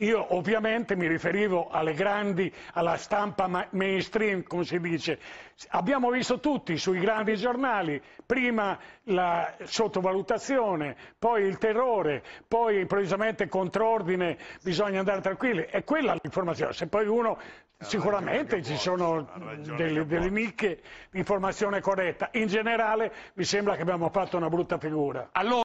Io ovviamente mi riferivo alle grandi, alla stampa mainstream, come si dice. Abbiamo visto tutti sui grandi giornali, prima la sottovalutazione, poi il terrore, poi improvvisamente contrordine, bisogna andare tranquilli. È quella l'informazione. Se poi uno Sicuramente ci sono delle, delle, nicchie di informazione corretta. In generale mi sembra che abbiamo fatto una brutta figura. Allora...